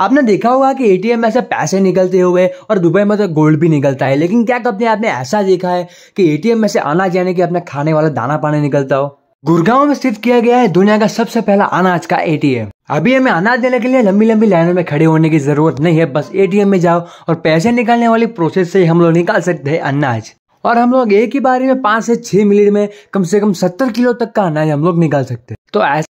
आपने देखा होगा कि एटीएम में से पैसे निकलते हुए और दुबई में तो गोल्ड भी निकलता है लेकिन क्या कभी आपने ऐसा देखा है कि एटीएम में से आना जाने के अपने खाने वाला दाना पानी निकलता हो गुड़गांव में स्थित किया गया है दुनिया का सबसे पहला अनाज का एटीएम अभी हमें अनाज देने के लिए लंबी लंबी लाइनों में खड़े होने की जरूरत नहीं है बस एटीएम में जाओ और पैसे निकालने वाली प्रोसेस से हम लोग निकाल सकते हैं अनाज और हम लोग एक ही बारी में पांच से छह मिनट में कम से कम सत्तर किलो तक का अनाज हम लोग निकाल सकते हैं तो ऐसा